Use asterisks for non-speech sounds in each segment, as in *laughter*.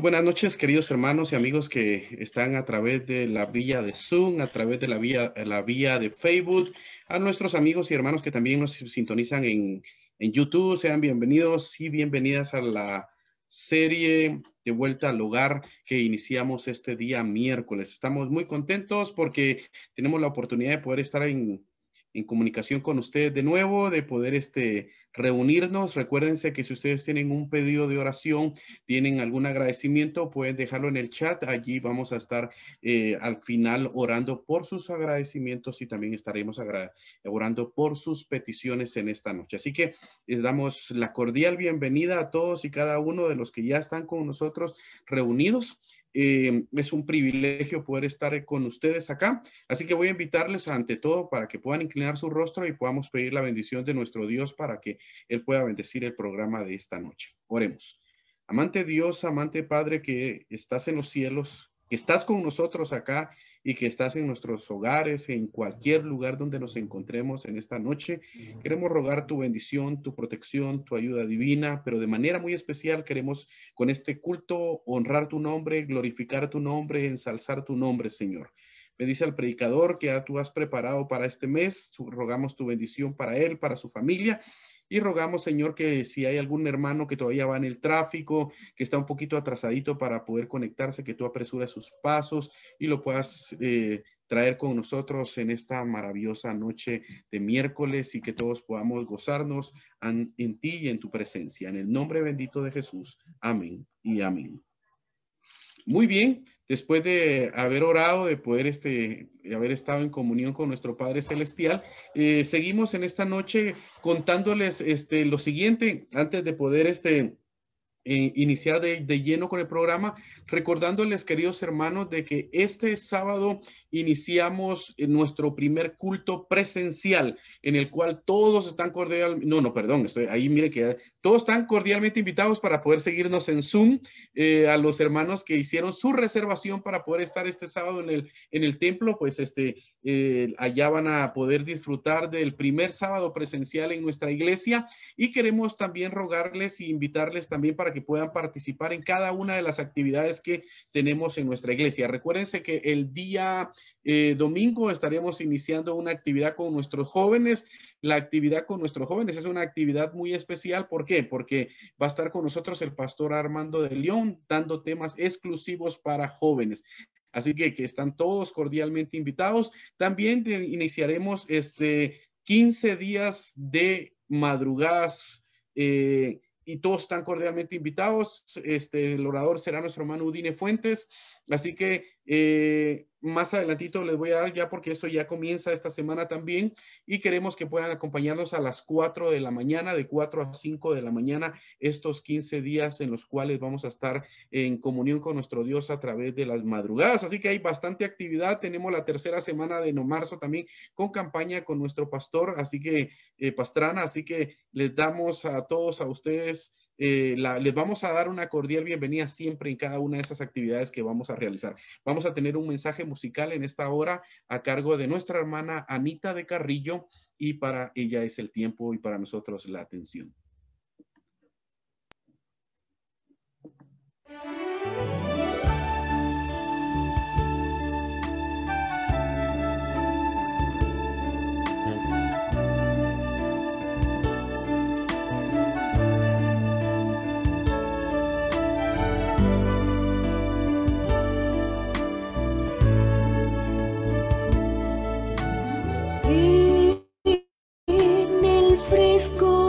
buenas noches, queridos hermanos y amigos que están a través de la vía de Zoom, a través de la vía, la vía de Facebook, a nuestros amigos y hermanos que también nos sintonizan en, YouTube. Sean bienvenidos y bienvenidas a la serie de vuelta al hogar que iniciamos este día miércoles. Estamos muy contentos porque tenemos la oportunidad de poder estar en, en comunicación con ustedes de nuevo, de poder este, reunirnos. Recuérdense que si ustedes tienen un pedido de oración, tienen algún agradecimiento, pueden dejarlo en el chat. Allí vamos a estar eh, al final orando por sus agradecimientos y también estaremos orando por sus peticiones en esta noche. Así que les damos la cordial bienvenida a todos y cada uno de los que ya están con nosotros reunidos. Eh, es un privilegio poder estar con ustedes acá. Así que voy a invitarles ante todo para que puedan inclinar su rostro y podamos pedir la bendición de nuestro Dios para que Él pueda bendecir el programa de esta noche. Oremos. Amante Dios, amante Padre que estás en los cielos, que estás con nosotros acá y que estás en nuestros hogares, en cualquier lugar donde nos encontremos en esta noche. Queremos rogar tu bendición, tu protección, tu ayuda divina, pero de manera muy especial queremos con este culto honrar tu nombre, glorificar tu nombre, ensalzar tu nombre, Señor. Me dice el predicador que tú has preparado para este mes. Rogamos tu bendición para él, para su familia y rogamos, Señor, que si hay algún hermano que todavía va en el tráfico, que está un poquito atrasadito para poder conectarse, que tú apresures sus pasos y lo puedas eh, traer con nosotros en esta maravillosa noche de miércoles y que todos podamos gozarnos en ti y en tu presencia. En el nombre bendito de Jesús. Amén y amén. Muy bien, después de haber orado, de poder este, de haber estado en comunión con nuestro Padre Celestial, eh, seguimos en esta noche contándoles este, lo siguiente antes de poder este, eh, iniciar de, de, lleno con el programa, recordándoles, queridos hermanos, de que este sábado iniciamos eh, nuestro primer culto presencial, en el cual todos están cordialmente, no, no, perdón, estoy ahí, mire que todos están cordialmente invitados para poder seguirnos en Zoom, eh, a los hermanos que hicieron su reservación para poder estar este sábado en el, en el templo, pues este, allá van a poder disfrutar del primer sábado presencial en nuestra iglesia y queremos también rogarles y invitarles también para que puedan participar en cada una de las actividades que tenemos en nuestra iglesia. Recuérdense que el día eh, domingo estaremos iniciando una actividad con nuestros jóvenes. La actividad con nuestros jóvenes es una actividad muy especial. ¿Por qué? Porque va a estar con nosotros el pastor Armando de León dando temas exclusivos para jóvenes. Así que, que están todos cordialmente invitados. También iniciaremos este 15 días de madrugadas eh, y todos están cordialmente invitados. Este, el orador será nuestro hermano Udine Fuentes. Así que eh, más adelantito les voy a dar ya porque esto ya comienza esta semana también y queremos que puedan acompañarnos a las 4 de la mañana, de 4 a 5 de la mañana, estos 15 días en los cuales vamos a estar en comunión con nuestro Dios a través de las madrugadas. Así que hay bastante actividad. Tenemos la tercera semana de no marzo también con campaña con nuestro pastor, así que eh, Pastrana, así que les damos a todos a ustedes eh, la, les vamos a dar una cordial bienvenida siempre en cada una de esas actividades que vamos a realizar. Vamos a tener un mensaje musical en esta hora a cargo de nuestra hermana Anita de Carrillo y para ella es el tiempo y para nosotros la atención. school.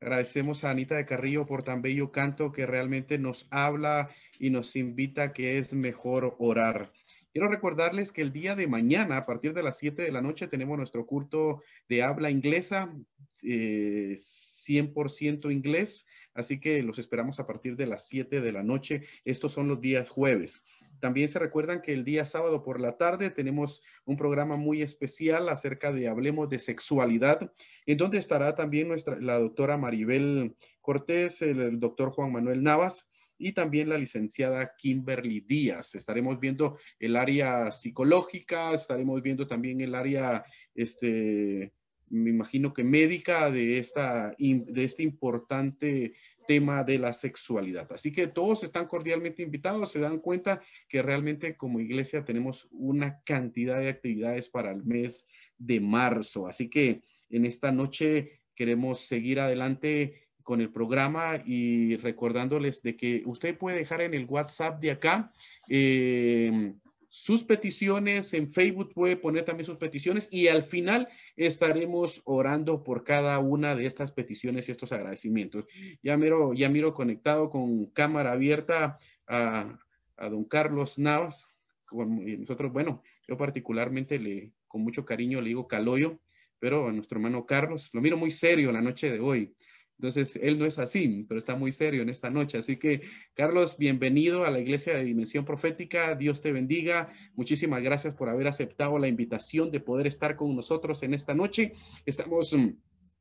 Agradecemos a Anita de Carrillo por tan bello canto que realmente nos habla y nos invita que es mejor orar. Quiero recordarles que el día de mañana, a partir de las 7 de la noche, tenemos nuestro curso de habla inglesa, 100% eh, inglés. Así que los esperamos a partir de las 7 de la noche. Estos son los días jueves. También se recuerdan que el día sábado por la tarde tenemos un programa muy especial acerca de Hablemos de Sexualidad, en donde estará también nuestra, la doctora Maribel Cortés, el, doctor Juan Manuel Navas, y también la licenciada Kimberly Díaz. Estaremos viendo el área psicológica, estaremos viendo también el área, este, me imagino que médica de, esta, de este importante tema de la sexualidad. Así que todos están cordialmente invitados, se dan cuenta que realmente como iglesia tenemos una cantidad de actividades para el mes de marzo. Así que en esta noche queremos seguir adelante con el programa y recordándoles de que usted puede dejar en el WhatsApp de acá. Eh, sus peticiones, en Facebook puede poner también sus peticiones y al final estaremos orando por cada una de estas peticiones y estos agradecimientos. Ya miro, ya miro conectado con cámara abierta a, don Carlos Navas. nosotros, bueno, yo particularmente le, con mucho cariño le digo Caloyo, pero a nuestro hermano Carlos, lo miro muy serio la noche de hoy. Entonces, él no es así, pero está muy serio en esta noche. Así que, Carlos, bienvenido a la Iglesia de Dimensión Profética. Dios te bendiga. Muchísimas gracias por haber aceptado la invitación de poder estar con nosotros en esta noche. Estamos mm,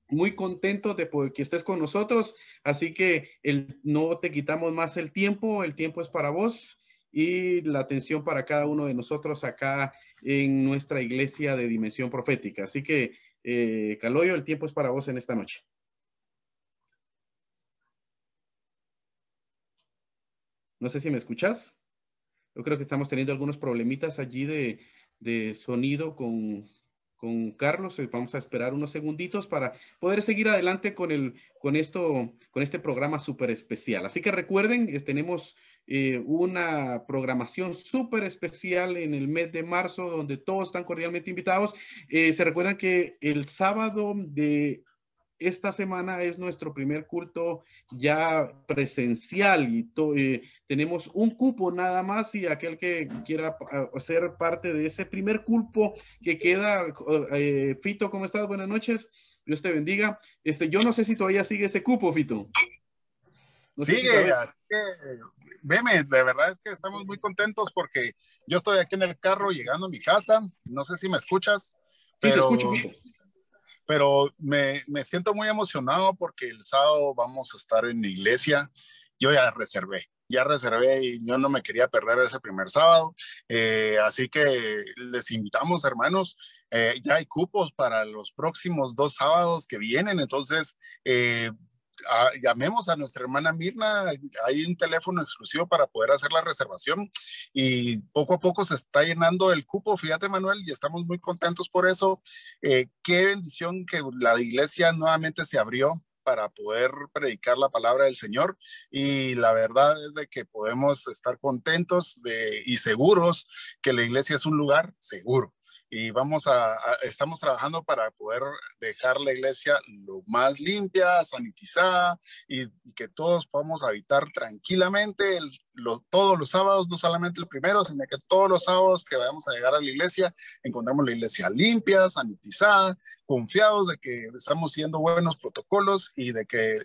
muy contentos de que estés con nosotros. Así que no te quitamos más el tiempo. El tiempo es para vos y la atención para cada uno de nosotros acá en nuestra Iglesia de Dimensión Profética. Así que, eh, Caloyo, el tiempo es para vos en esta noche. No sé si me escuchas. Yo creo que estamos teniendo algunos problemitas allí de, sonido con, Carlos. Eh, vamos a esperar unos segunditos para poder seguir adelante con, con, esto, con este programa súper especial. Así que recuerden, tenemos eh, una programación súper especial en el mes de marzo, donde todos están cordialmente invitados. Eh, se recuerdan que el sábado de esta semana es nuestro primer culto ya presencial y eh, tenemos un cupo nada más y aquel que quiera ser parte de ese primer culto que queda, eh, Fito, ¿cómo estás? Buenas noches, Dios te bendiga. Este, yo no sé si todavía sigue ese cupo, Fito. sigue, veme, la verdad es que estamos muy contentos porque yo estoy aquí en el carro llegando a mi casa, no sé si me escuchas. Pero... te escucho, pero me, siento muy emocionado porque el sábado vamos a estar en la iglesia. Yo ya reservé, ya reservé y yo no me quería perder ese primer sábado. Eh, así que les invitamos, hermanos. Eh, ya hay cupos para los próximos dos sábados que vienen, entonces eh, Ah, llamemos a nuestra hermana Mirna, hay un teléfono exclusivo para poder hacer la reservación y poco a poco se está llenando el cupo, fíjate Manuel, y estamos muy contentos por eso. Eh, qué bendición que la iglesia nuevamente se abrió para poder predicar la palabra del Señor y la verdad es de que podemos estar contentos y seguros que la iglesia es un lugar seguro y vamos a, estamos trabajando para poder dejar la iglesia lo más limpia, sanitizada y, que todos podamos habitar tranquilamente todos los sábados, no solamente el primero, sino que todos los sábados que vayamos a llegar a la iglesia, encontramos la iglesia limpia, sanitizada, confiados de que estamos siendo buenos protocolos y de que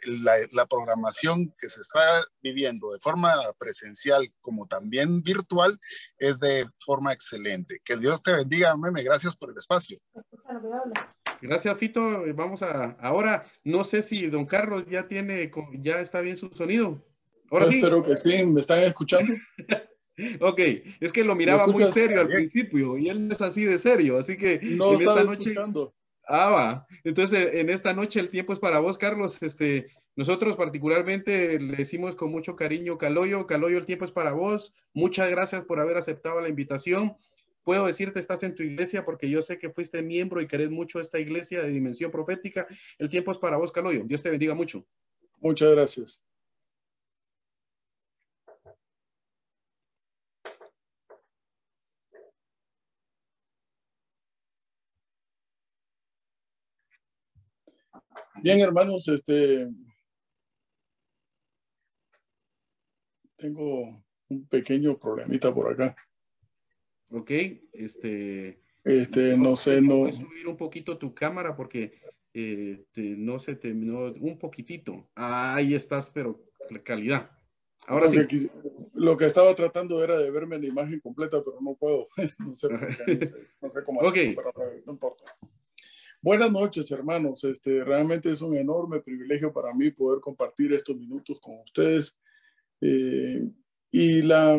la, programación que se está viviendo de forma presencial como también virtual es de forma excelente. Que Dios te bendiga, meme. Gracias por el espacio. Gracias, Fito. Vamos a ahora. No sé si don Carlos ya tiene, ya está bien su sonido. Ahora sí. Espero que sí, me están escuchando. *laughs* Ok, es que lo miraba muy serio al principio y él es así de serio, así que no Ah, va. Entonces, en esta noche el tiempo es para vos, Carlos. Este, nosotros particularmente le decimos con mucho cariño, Caloyo, Caloyo, el tiempo es para vos. Muchas gracias por haber aceptado la invitación. Puedo decirte, estás en tu iglesia porque yo sé que fuiste miembro y querés mucho esta iglesia de dimensión profética. El tiempo es para vos, Caloyo. Dios te bendiga mucho. Muchas gracias. Bien, hermanos, este tengo un pequeño problemita por acá. Ok, este. Este, no, sé, no. subir un poquito tu cámara porque este, no se terminó un poquitito. Ahí estás, pero calidad. Ahora lo sí. Que, lo que estaba tratando era de verme la imagen completa, pero no puedo. *laughs* *laughs* no sé, cómo hacerlo, pero no importa. Buenas noches, hermanos. Este, realmente es un enorme privilegio para mí poder compartir estos minutos con ustedes. Eh, y la,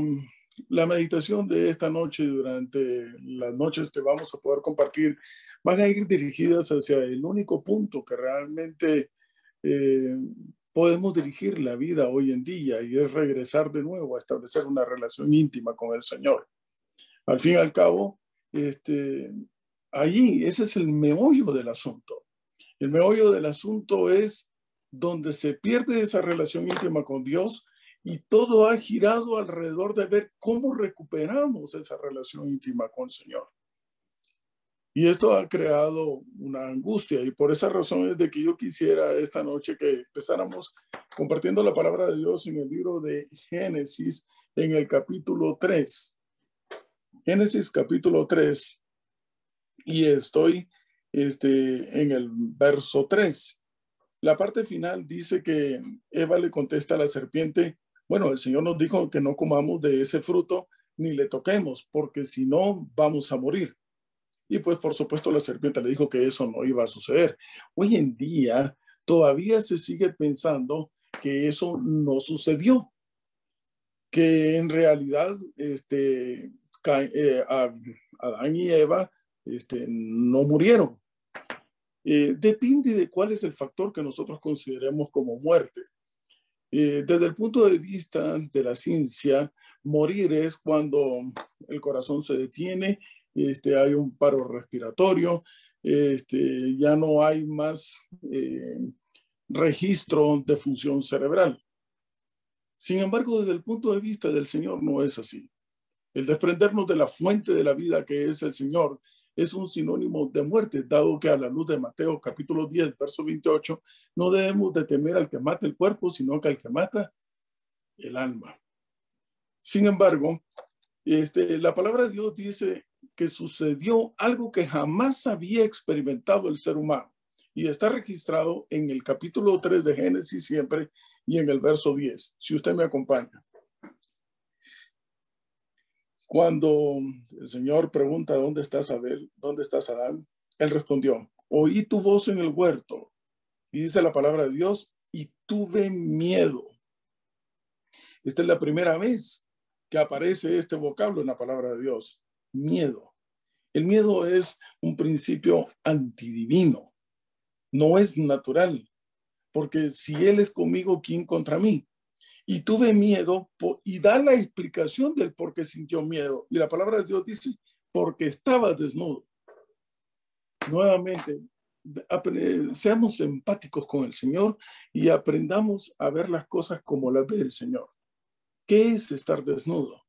meditación de esta noche, durante las noches que vamos a poder compartir, van a ir dirigidas hacia el único punto que realmente eh, podemos dirigir la vida hoy en día y es regresar de nuevo a establecer una relación íntima con el Señor. Al fin y al cabo, este, Allí, ese es el meollo del asunto. El meollo del asunto es donde se pierde esa relación íntima con Dios y todo ha girado alrededor de ver cómo recuperamos esa relación íntima con el Señor. Y esto ha creado una angustia y por esa razón es de que yo quisiera esta noche que empezáramos compartiendo la palabra de Dios en el libro de Génesis en el capítulo 3. Génesis capítulo 3 y estoy este, en el verso 3. La parte final dice que Eva le contesta a la serpiente, bueno, el Señor nos dijo que no comamos de ese fruto ni le toquemos, porque si no, vamos a morir. Y pues por supuesto la serpiente le dijo que eso no iba a suceder. Hoy en día todavía se sigue pensando que eso no sucedió, que en realidad este, eh, Adán y Eva este, no murieron. Eh, depende de cuál es el factor que nosotros consideremos como muerte. Eh, desde el punto de vista de la ciencia, morir es cuando el corazón se detiene, este, hay un paro respiratorio, este, ya no hay más eh, registro de función cerebral. Sin embargo, desde el punto de vista del Señor no es así. El desprendernos de la fuente de la vida que es el Señor es un sinónimo de muerte, dado que a la luz de Mateo capítulo 10, verso 28, no debemos de temer al que mata el cuerpo, sino que al que mata el alma. Sin embargo, este, la palabra de Dios dice que sucedió algo que jamás había experimentado el ser humano y está registrado en el capítulo 3 de Génesis siempre y en el verso 10, si usted me acompaña. Cuando el Señor pregunta dónde está Abel, dónde estás Adán, él respondió, oí tu voz en el huerto. Y dice la palabra de Dios, y tuve miedo. Esta es la primera vez que aparece este vocablo en la palabra de Dios, miedo. El miedo es un principio antidivino, no es natural, porque si Él es conmigo, ¿quién contra mí? y tuve miedo y da la explicación del por qué sintió miedo. Y la palabra de Dios dice, porque estaba desnudo. Nuevamente, seamos empáticos con el Señor y aprendamos a ver las cosas como las ve el Señor. ¿Qué es estar desnudo?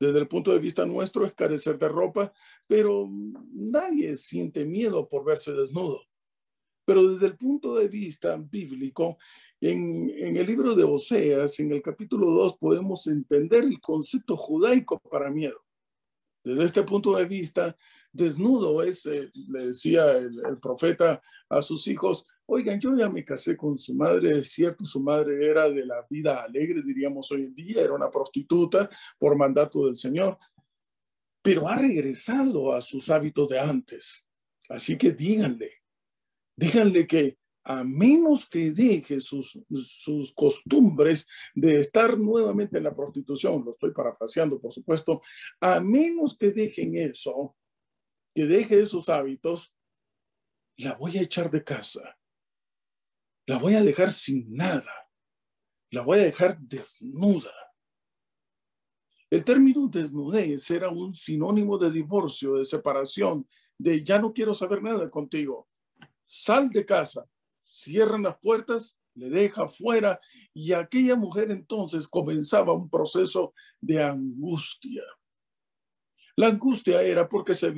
Desde el punto de vista nuestro es carecer de ropa, pero nadie siente miedo por verse desnudo. Pero desde el punto de vista bíblico, en, el libro de Oseas, en el capítulo 2, podemos entender el concepto judaico para miedo. Desde este punto de vista, desnudo es, eh, le decía el, profeta a sus hijos, oigan, yo ya me casé con su madre, es cierto, su madre era de la vida alegre, diríamos hoy en día, era una prostituta por mandato del Señor, pero ha regresado a sus hábitos de antes. Así que díganle, díganle que a menos que deje sus, costumbres de estar nuevamente en la prostitución, lo estoy parafraseando, por supuesto, a menos que dejen eso, que deje esos hábitos, la voy a echar de casa, la voy a dejar sin nada, la voy a dejar desnuda. El término desnudez era un sinónimo de divorcio, de separación, de ya no quiero saber nada contigo, sal de casa, cierran las puertas, le deja fuera y aquella mujer entonces comenzaba un proceso de angustia. La angustia era porque se,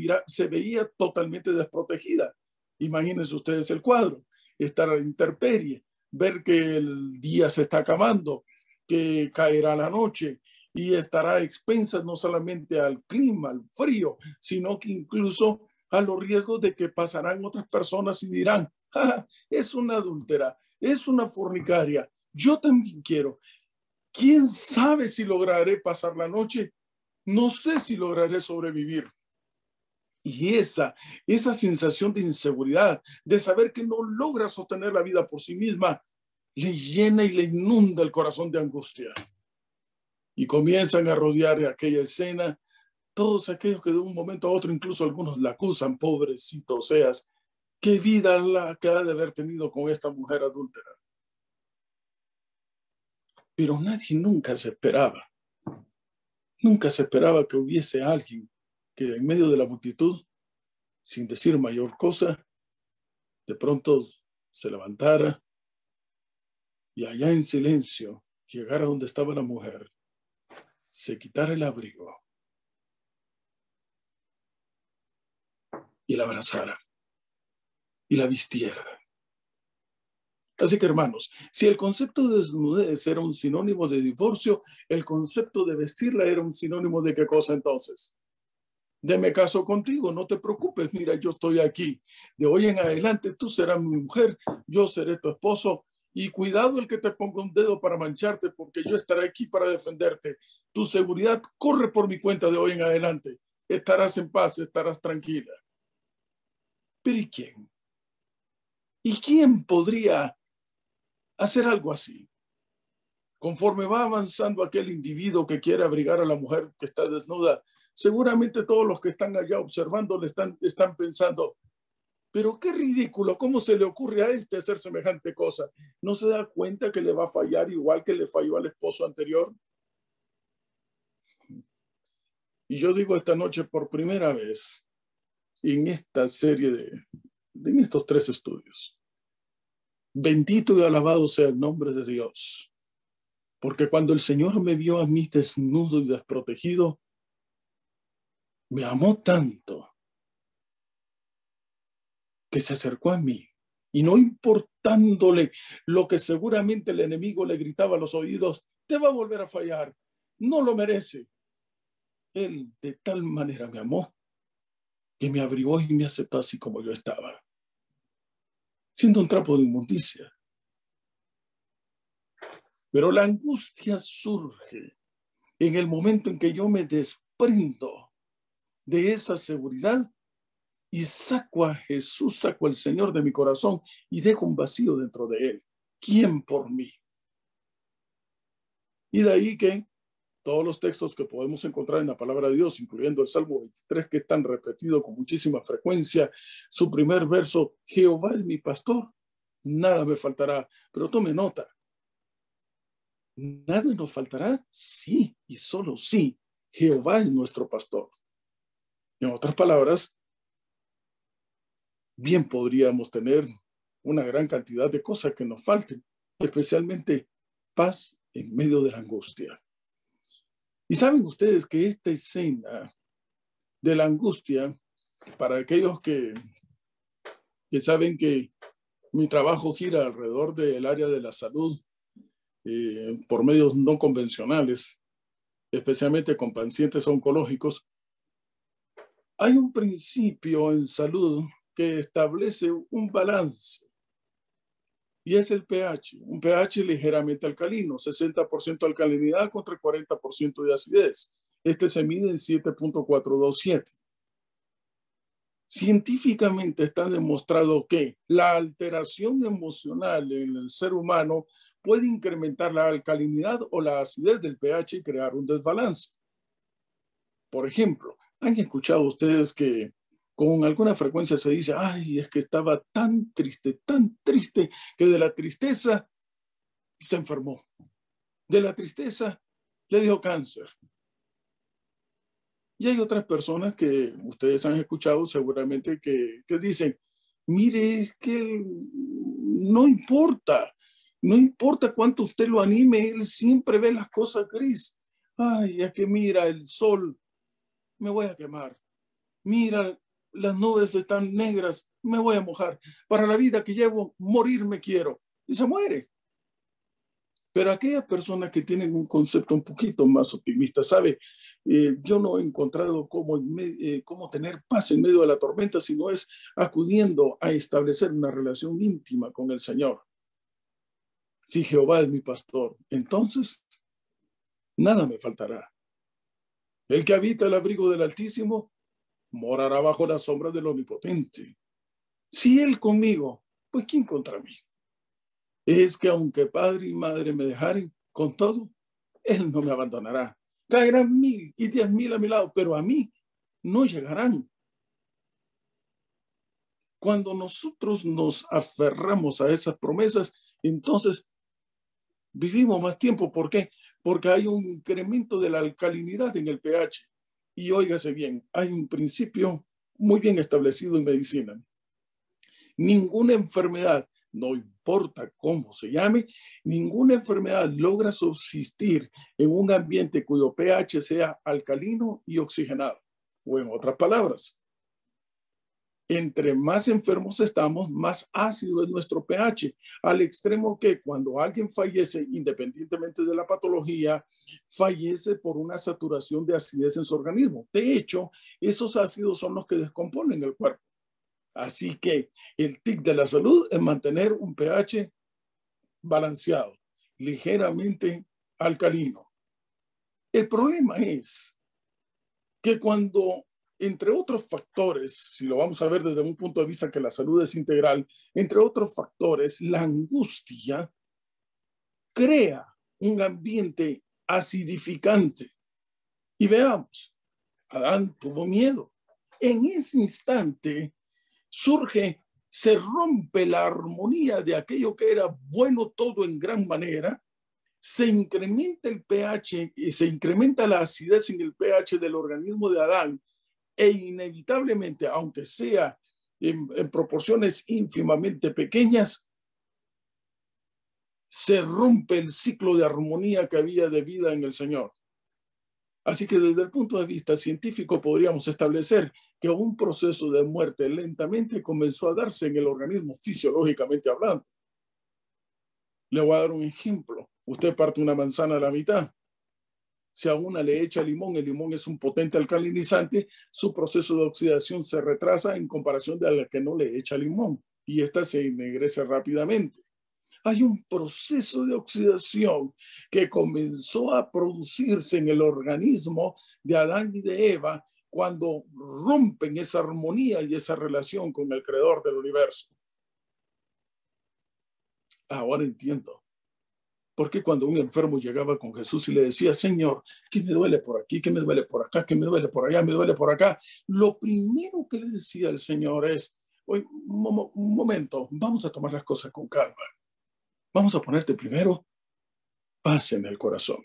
veía totalmente desprotegida. Imagínense ustedes el cuadro, estar a la intemperie, ver que el día se está acabando, que caerá la noche y estará expensa no solamente al clima, al frío, sino que incluso a los riesgos de que pasarán otras personas y dirán, *laughs* es una adúltera, es una fornicaria, yo también quiero. ¿Quién sabe si lograré pasar la noche? No sé si lograré sobrevivir. Y esa, esa sensación de inseguridad, de saber que no logra sostener la vida por sí misma, le llena y le inunda el corazón de angustia. Y comienzan a rodear aquella escena todos aquellos que de un momento a otro, incluso algunos la acusan, pobrecito seas, ¿Qué vida la que ha de haber tenido con esta mujer adúltera? Pero nadie nunca se esperaba, nunca se esperaba que hubiese alguien que en medio de la multitud, sin decir mayor cosa, de pronto se levantara y allá en silencio llegara donde estaba la mujer, se quitara el abrigo y la abrazara y la vistiera. Así que hermanos, si el concepto de desnudez era un sinónimo de divorcio, el concepto de vestirla era un sinónimo de qué cosa entonces? Deme caso contigo, no te preocupes, mira, yo estoy aquí. De hoy en adelante tú serás mi mujer, yo seré tu esposo y cuidado el que te ponga un dedo para mancharte porque yo estaré aquí para defenderte. Tu seguridad corre por mi cuenta de hoy en adelante. Estarás en paz, estarás tranquila. Pero ¿y quién? ¿Y quién podría hacer algo así? Conforme va avanzando aquel individuo que quiere abrigar a la mujer que está desnuda, seguramente todos los que están allá observando le están, pensando, pero qué ridículo, ¿cómo se le ocurre a este hacer semejante cosa? ¿No se da cuenta que le va a fallar igual que le falló al esposo anterior? Y yo digo esta noche por primera vez en esta serie de, Dime estos tres estudios. Bendito y alabado sea el nombre de Dios, porque cuando el Señor me vio a mí desnudo y desprotegido, me amó tanto que se acercó a mí y no importándole lo que seguramente el enemigo le gritaba a los oídos, te va a volver a fallar, no lo merece. Él de tal manera me amó que me abrigó y me aceptó así como yo estaba siendo un trapo de inmundicia. Pero la angustia surge en el momento en que yo me desprendo de esa seguridad y saco a Jesús, saco al Señor de mi corazón y dejo un vacío dentro de él. ¿Quién por mí? Y de ahí que todos los textos que podemos encontrar en la palabra de Dios, incluyendo el Salmo 23, que es tan repetido con muchísima frecuencia, su primer verso, Jehová es mi pastor, nada me faltará. Pero tome nota, nada nos faltará, sí, y solo sí, Jehová es nuestro pastor. En otras palabras, bien podríamos tener una gran cantidad de cosas que nos falten, especialmente paz en medio de la angustia. Y saben ustedes que esta escena de la angustia, para aquellos que, que saben que mi trabajo gira alrededor del área de la salud eh, por medios no convencionales, especialmente con pacientes oncológicos, hay un principio en salud que establece un balance y es el pH, un pH ligeramente alcalino, 60% alcalinidad contra 40% de acidez. Este se mide en 7.427. Científicamente está demostrado que la alteración emocional en el ser humano puede incrementar la alcalinidad o la acidez del pH y crear un desbalance. Por ejemplo, ¿han escuchado ustedes que con alguna frecuencia se dice, ay, es que estaba tan triste, tan triste, que de la tristeza se enfermó. De la tristeza le dio cáncer. Y hay otras personas que ustedes han escuchado seguramente que, que dicen, mire, es que no importa, no importa cuánto usted lo anime, él siempre ve las cosas gris. Ay, es que mira el sol, me voy a quemar. Mira las nubes están negras, me voy a mojar. Para la vida que llevo, morir me quiero. Y se muere. Pero aquella persona que tiene un concepto un poquito más optimista, ¿sabe? Eh, yo no he encontrado cómo, eh, cómo tener paz en medio de la tormenta, sino es acudiendo a establecer una relación íntima con el Señor. Si Jehová es mi pastor, entonces nada me faltará. El que habita el abrigo del Altísimo morará bajo la sombra del Omnipotente. Si Él conmigo, pues ¿quién contra mí? Es que aunque padre y madre me dejaren, con todo, Él no me abandonará. Caerán mil y diez mil a mi lado, pero a mí no llegarán. Cuando nosotros nos aferramos a esas promesas, entonces vivimos más tiempo. ¿Por qué? Porque hay un incremento de la alcalinidad en el pH. Y óigase bien, hay un principio muy bien establecido en medicina. Ninguna enfermedad, no importa cómo se llame, ninguna enfermedad logra subsistir en un ambiente cuyo pH sea alcalino y oxigenado. O en otras palabras, entre más enfermos estamos, más ácido es nuestro pH, al extremo que cuando alguien fallece, independientemente de la patología, fallece por una saturación de acidez en su organismo. De hecho, esos ácidos son los que descomponen el cuerpo. Así que el tic de la salud es mantener un pH balanceado, ligeramente alcalino. El problema es que cuando entre otros factores, si lo vamos a ver desde un punto de vista que la salud es integral, entre otros factores, la angustia crea un ambiente acidificante. Y veamos, Adán tuvo miedo. En ese instante surge, se rompe la armonía de aquello que era bueno todo en gran manera, se incrementa el pH y se incrementa la acidez en el pH del organismo de Adán e inevitablemente, aunque sea en, proporciones ínfimamente pequeñas, se rompe el ciclo de armonía que había de vida en el Señor. Así que desde el punto de vista científico podríamos establecer que un proceso de muerte lentamente comenzó a darse en el organismo fisiológicamente hablando. Le voy a dar un ejemplo. Usted parte una manzana a la mitad. Si a una le echa limón, el limón es un potente alcalinizante, su proceso de oxidación se retrasa en comparación de a la que no le echa limón y ésta se ennegrece rápidamente. Hay un proceso de oxidación que comenzó a producirse en el organismo de Adán y de Eva cuando rompen esa armonía y esa relación con el creador del universo. Ahora entiendo porque cuando un enfermo llegaba con Jesús y le decía, Señor, ¿qué me duele por aquí? ¿Qué me duele por acá? ¿Qué me duele por allá? ¿Me duele por acá? Lo primero que le decía el Señor es, Oye, un momento, vamos a tomar las cosas con calma. Vamos a ponerte primero paz en el corazón.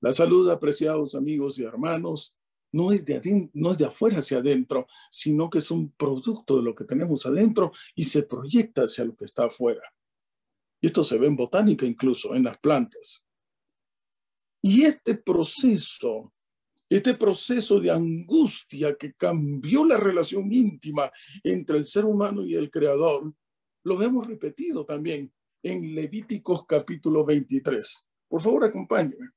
La salud, apreciados amigos y hermanos, no es, de no es de afuera hacia adentro, sino que es un producto de lo que tenemos adentro y se proyecta hacia lo que está afuera. Y esto se ve en botánica incluso, en las plantas. Y este proceso, este proceso de angustia que cambió la relación íntima entre el ser humano y el creador, lo vemos repetido también en Levíticos capítulo 23. Por favor, acompáñenme.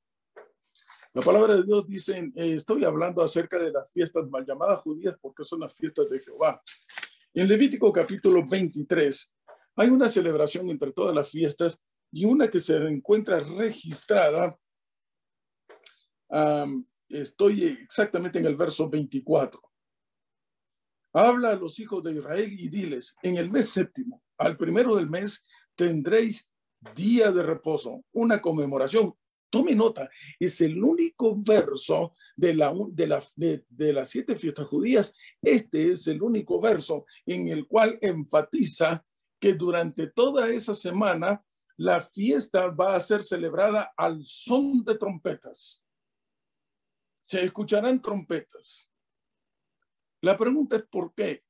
La palabra de Dios dice, eh, estoy hablando acerca de las fiestas mal llamadas judías porque son las fiestas de Jehová. En Levítico capítulo 23, hay una celebración entre todas las fiestas y una que se encuentra registrada. estoy exactamente en el verso 24. Habla a los hijos de Israel y diles, en el mes séptimo, al primero del mes, tendréis día de reposo, una conmemoración. Tome nota, es el único verso de, la, de las siete fiestas judías. Este es el único verso en el cual enfatiza que durante toda esa semana la fiesta va a ser celebrada al son de trompetas. Se escucharán trompetas. La pregunta es por qué.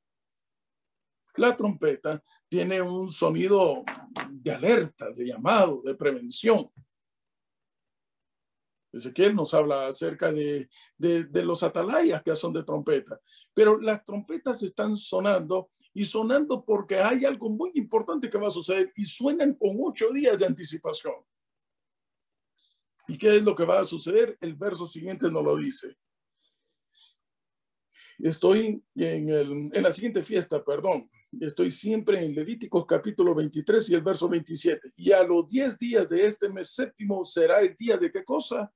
La trompeta tiene un sonido de alerta, de llamado, de prevención. Ezequiel nos habla acerca de, de, los atalayas que son de trompeta, pero las trompetas están sonando y sonando porque hay algo muy importante que va a suceder y suenan con ocho días de anticipación. ¿Y qué es lo que va a suceder? El verso siguiente nos lo dice. Estoy en, el, en la siguiente fiesta, perdón. Estoy siempre en Levíticos capítulo 23 y el verso 27. Y a los diez días de este mes séptimo será el día de qué cosa?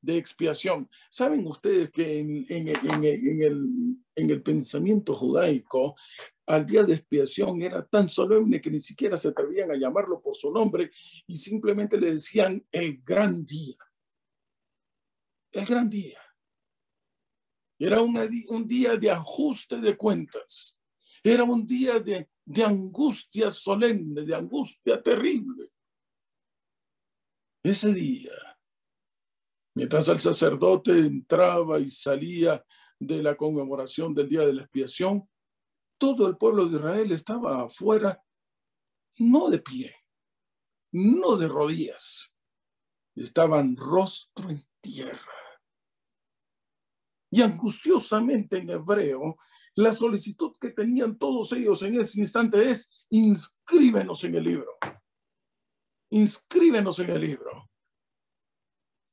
de expiación. Saben ustedes que en, en, en el, el, pensamiento judaico, al día de expiación era tan solemne que ni siquiera se atrevían a llamarlo por su nombre y simplemente le decían el gran día. El gran día. Era un día de ajuste de cuentas. Era un día de, de angustia solemne, de angustia terrible. Ese día, mientras el sacerdote entraba y salía de la conmemoración del día de la expiación, todo el pueblo de Israel estaba afuera, no de pie, no de rodillas, estaban rostro en tierra. Y angustiosamente en hebreo, la solicitud que tenían todos ellos en ese instante es, inscríbenos en el libro, inscríbenos en el libro.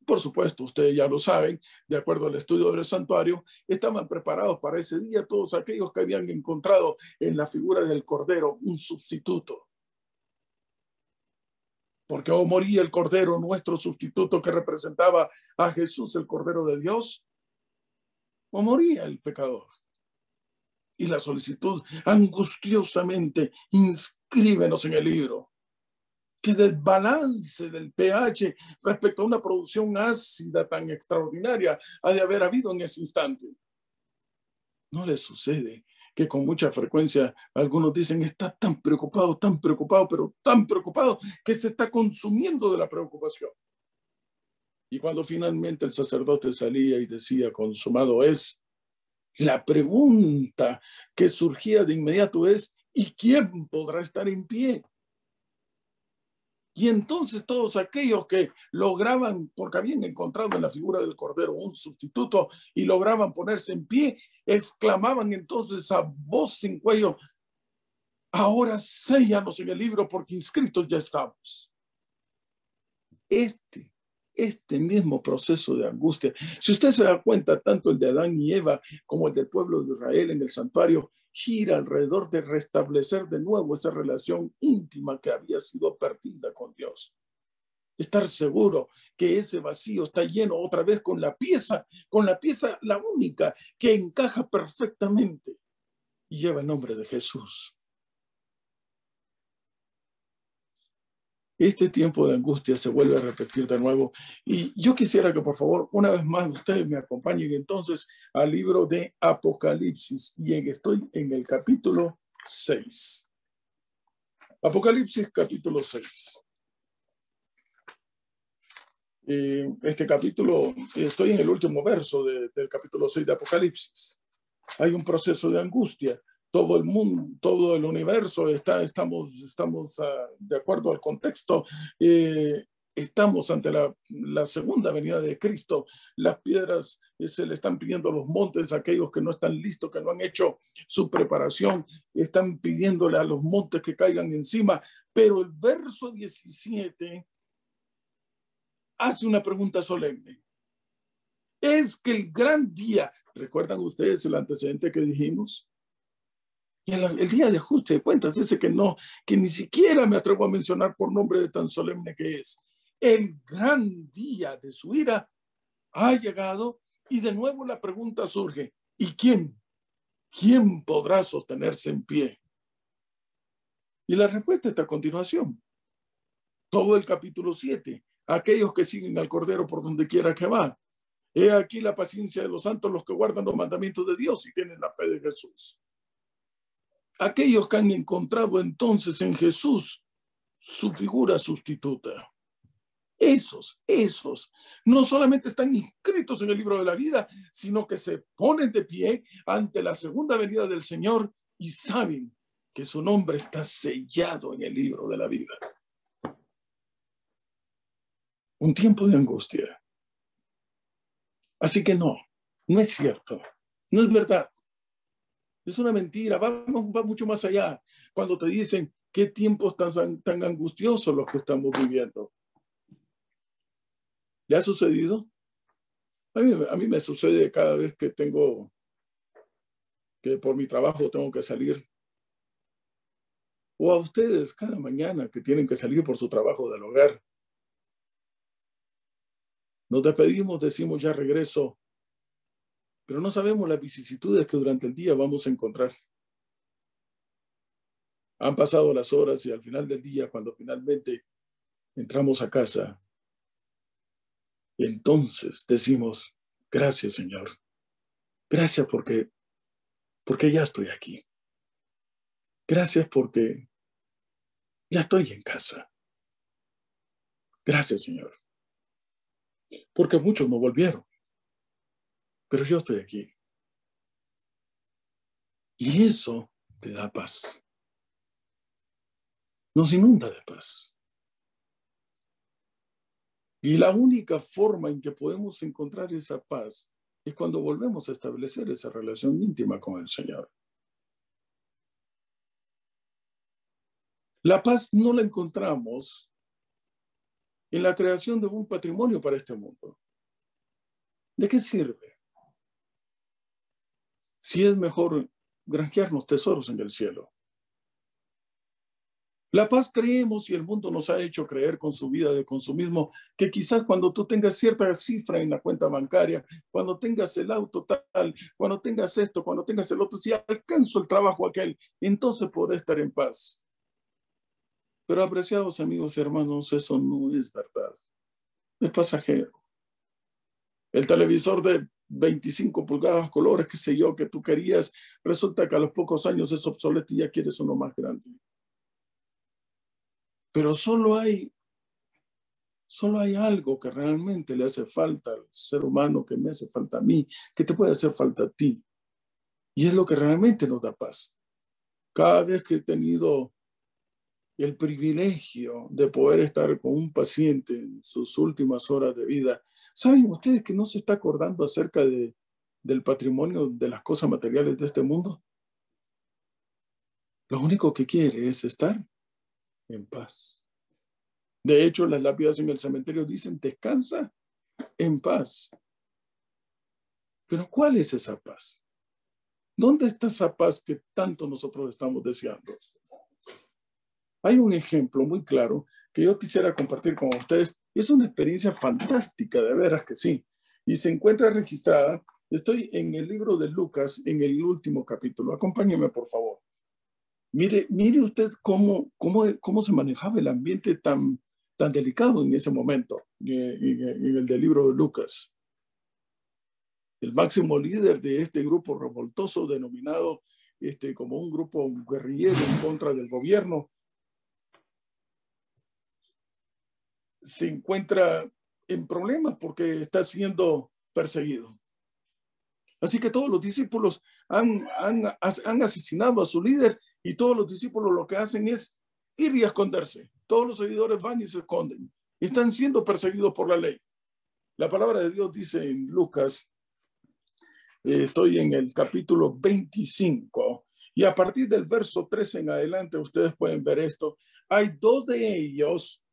Por supuesto, ustedes ya lo saben, de acuerdo al estudio del santuario, estaban preparados para ese día todos aquellos que habían encontrado en la figura del Cordero un sustituto. Porque o oh, moría el Cordero, nuestro sustituto que representaba a Jesús, el Cordero de Dios, o oh, moría el pecador. Y la solicitud angustiosamente, inscríbenos en el libro que del balance del pH respecto a una producción ácida tan extraordinaria ha de haber habido en ese instante. No le sucede que con mucha frecuencia algunos dicen está tan preocupado, tan preocupado, pero tan preocupado que se está consumiendo de la preocupación. Y cuando finalmente el sacerdote salía y decía, consumado es, la pregunta que surgía de inmediato es, ¿y quién podrá estar en pie? Y entonces todos aquellos que lograban, porque habían encontrado en la figura del Cordero un sustituto y lograban ponerse en pie, exclamaban entonces a voz sin cuello, ahora séllanos en el libro porque inscritos ya estamos. Este, este mismo proceso de angustia, si usted se da cuenta, tanto el de Adán y Eva como el del pueblo de Israel en el santuario, gira alrededor de restablecer de nuevo esa relación íntima que había sido perdida con Dios. Estar seguro que ese vacío está lleno otra vez con la pieza, con la pieza la única que encaja perfectamente y lleva el nombre de Jesús. este tiempo de angustia se vuelve a repetir de nuevo. Y yo quisiera que por favor una vez más ustedes me acompañen entonces al libro de Apocalipsis y estoy en el capítulo 6. Apocalipsis capítulo 6. Eh, este capítulo, estoy en el último verso del capítulo 6 de Apocalipsis. Hay un proceso de angustia todo el mundo, todo el universo, está, estamos, estamos ah, de acuerdo al contexto, eh, estamos ante la, segunda venida de Cristo. Las piedras eh, se le están pidiendo a los montes, aquellos que no están listos, que no han hecho su preparación, están pidiéndole a los montes que caigan encima. Pero el verso 17 hace una pregunta solemne. Es que el gran día, ¿recuerdan ustedes el antecedente que dijimos? Y el, día de ajuste de cuentas, ese que no, que ni siquiera me atrevo a mencionar por nombre de tan solemne que es, el gran día de su ira ha llegado y de nuevo la pregunta surge, ¿y quién? ¿Quién podrá sostenerse en pie? Y la respuesta está a continuación. Todo el capítulo 7, aquellos que siguen al Cordero por donde quiera que va. He aquí la paciencia de los santos, los que guardan los mandamientos de Dios y tienen la fe de Jesús aquellos que han encontrado entonces en Jesús su figura sustituta. Esos, esos, no solamente están inscritos en el libro de la vida, sino que se ponen de pie ante la segunda venida del Señor y saben que su nombre está sellado en el libro de la vida. Un tiempo de angustia. Así que no, no es cierto, no es verdad es una mentira, va, mucho más allá. Cuando te dicen qué tiempos tan, tan angustiosos los que estamos viviendo. ¿Le ha sucedido? A mí, a mí me sucede cada vez que tengo, que por mi trabajo tengo que salir. O a ustedes cada mañana que tienen que salir por su trabajo del hogar. Nos despedimos, decimos ya regreso, pero no sabemos las vicisitudes que durante el día vamos a encontrar. Han pasado las horas y al final del día, cuando finalmente entramos a casa, entonces decimos, gracias Señor, gracias porque, porque ya estoy aquí. Gracias porque ya estoy en casa. Gracias Señor. Porque muchos no volvieron pero yo estoy aquí. Y eso te da paz. Nos inunda de paz. Y la única forma en que podemos encontrar esa paz es cuando volvemos a establecer esa relación íntima con el Señor. La paz no la encontramos en la creación de un patrimonio para este mundo. ¿De qué sirve? si es mejor granjearnos tesoros en el cielo. La paz creemos y el mundo nos ha hecho creer con su vida de consumismo que quizás cuando tú tengas cierta cifra en la cuenta bancaria, cuando tengas el auto tal, cuando tengas esto, cuando tengas el otro, si alcanzo el trabajo aquel, entonces podré estar en paz. Pero apreciados amigos y hermanos, eso no es verdad. Es pasajero. El televisor de 25 pulgadas, colores, qué sé yo, que tú querías. Resulta que a los pocos años es obsoleto y ya quieres uno más grande. Pero solo hay, solo hay algo que realmente le hace falta al ser humano, que me hace falta a mí, que te puede hacer falta a ti. Y es lo que realmente nos da paz. Cada vez que he tenido el privilegio de poder estar con un paciente en sus últimas horas de vida, ¿Saben ustedes que no se está acordando acerca de, del patrimonio, de las cosas materiales de este mundo? Lo único que quiere es estar en paz. De hecho, las lápidas en el cementerio dicen, descansa en paz. Pero ¿cuál es esa paz? ¿Dónde está esa paz que tanto nosotros estamos deseando? Hay un ejemplo muy claro que yo quisiera compartir con ustedes es una experiencia fantástica, de veras que sí. Y se encuentra registrada. Estoy en el libro de Lucas, en el último capítulo. Acompáñeme, por favor. Mire, mire usted cómo, cómo, se manejaba el ambiente tan, tan delicado en ese momento, eh, en el del libro de Lucas. El máximo líder de este grupo revoltoso denominado este, como un grupo guerrillero en contra del gobierno, se encuentra en problemas porque está siendo perseguido. Así que todos los discípulos han, han, han, asesinado a su líder y todos los discípulos lo que hacen es ir y esconderse. Todos los seguidores van y se esconden. Están siendo perseguidos por la ley. La palabra de Dios dice en Lucas, eh, estoy en el capítulo 25, y a partir del verso 13 en adelante ustedes pueden ver esto. Hay dos de ellos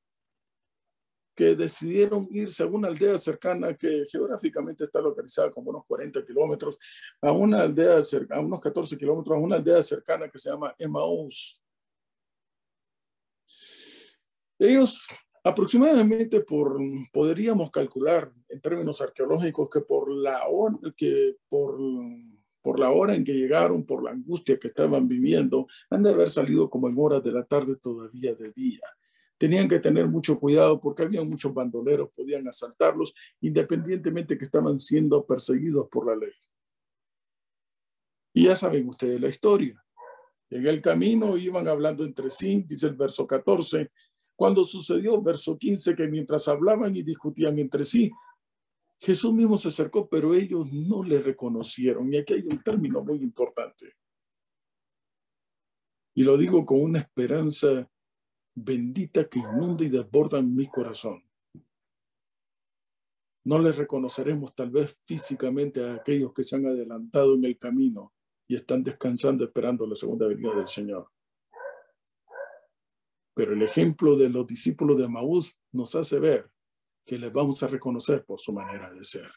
que decidieron irse a una aldea cercana que geográficamente está localizada como unos 40 kilómetros, a una aldea cercana, a unos 14 kilómetros, a una aldea cercana que se llama Emmaus. Ellos aproximadamente por, podríamos calcular en términos arqueológicos que por la hora, que por, por la hora en que llegaron, por la angustia que estaban viviendo, han de haber salido como en horas de la tarde todavía de día tenían que tener mucho cuidado porque había muchos bandoleros, podían asaltarlos independientemente que estaban siendo perseguidos por la ley. Y ya saben ustedes la historia. En el camino iban hablando entre sí, dice el verso 14, cuando sucedió, verso 15, que mientras hablaban y discutían entre sí, Jesús mismo se acercó, pero ellos no le reconocieron. Y aquí hay un término muy importante. Y lo digo con una esperanza bendita que inunda y desborda en mi corazón. No les reconoceremos tal vez físicamente a aquellos que se han adelantado en el camino y están descansando esperando la segunda venida del Señor. Pero el ejemplo de los discípulos de Maús nos hace ver que les vamos a reconocer por su manera de ser.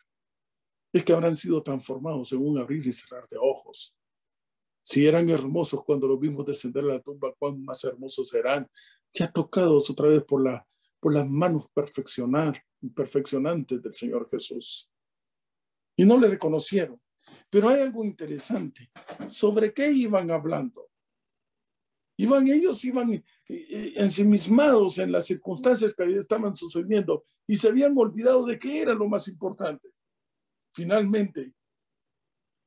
Es que habrán sido transformados en un abrir y cerrar de ojos. Si eran hermosos cuando los vimos descender a la tumba, cuán más hermosos serán que ha tocado otra vez por, la, por las manos perfeccionar, perfeccionantes del Señor Jesús. Y no le reconocieron. Pero hay algo interesante. ¿Sobre qué iban hablando? Iban ellos, iban eh, eh, ensimismados en las circunstancias que estaban sucediendo y se habían olvidado de qué era lo más importante. Finalmente,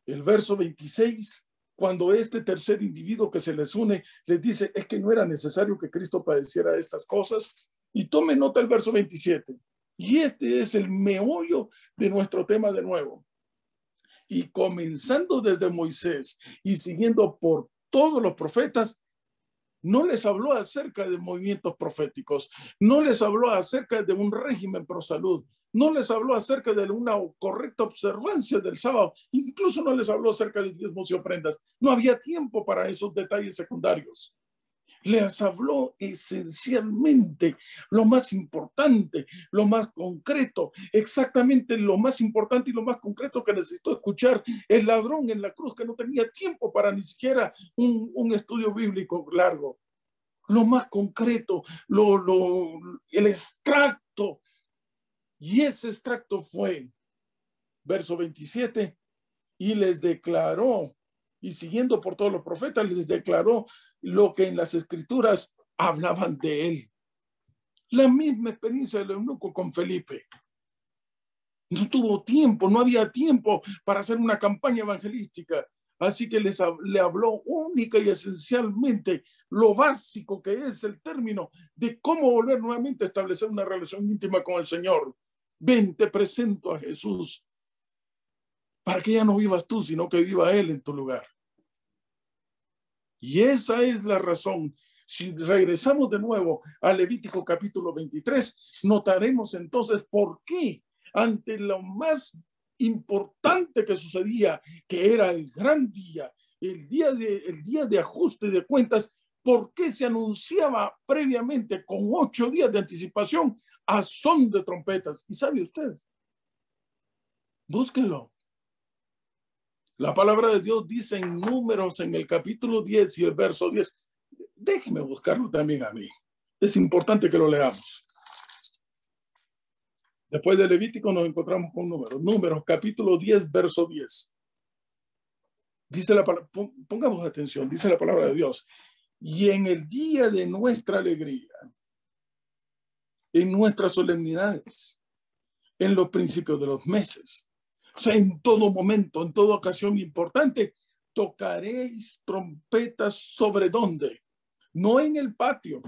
el verso 26 cuando este tercer individuo que se les une les dice, es que no era necesario que Cristo padeciera estas cosas. Y tome nota el verso 27. Y este es el meollo de nuestro tema de nuevo. Y comenzando desde Moisés y siguiendo por todos los profetas, no les habló acerca de movimientos proféticos, no les habló acerca de un régimen pro salud, no les habló acerca de una correcta observancia del sábado, incluso no les habló acerca de diezmos y ofrendas. No había tiempo para esos detalles secundarios. Les habló esencialmente lo más importante, lo más concreto, exactamente lo más importante y lo más concreto que necesitó escuchar el ladrón en la cruz, que no tenía tiempo para ni siquiera un, estudio bíblico largo. Lo más concreto, lo, el extracto y ese extracto fue, verso 27, y les declaró, y siguiendo por todos los profetas, les declaró lo que en las escrituras hablaban de él. La misma experiencia del eunuco con Felipe. No tuvo tiempo, no había tiempo para hacer una campaña evangelística. Así que les, le habló única y esencialmente lo básico que es el término de cómo volver nuevamente a establecer una relación íntima con el Señor ven, te presento a Jesús, para que ya no vivas tú, sino que viva Él en tu lugar. Y esa es la razón. Si regresamos de nuevo al Levítico capítulo 23, notaremos entonces por qué ante lo más importante que sucedía, que era el gran día, el día de, el día de ajuste de cuentas, por qué se anunciaba previamente con ocho días de anticipación a son de trompetas. ¿Y sabe usted? Búsquenlo. La palabra de Dios dice en números en el capítulo 10 y el verso 10. Déjeme buscarlo también a mí. Es importante que lo leamos. Después de Levítico nos encontramos con números. Números, capítulo 10, verso 10. Dice la pongamos atención, dice la palabra de Dios. Y en el día de nuestra alegría en nuestras solemnidades, en los principios de los meses, o sea, en todo momento, en toda ocasión importante, tocaréis trompetas sobre dónde? No en el patio,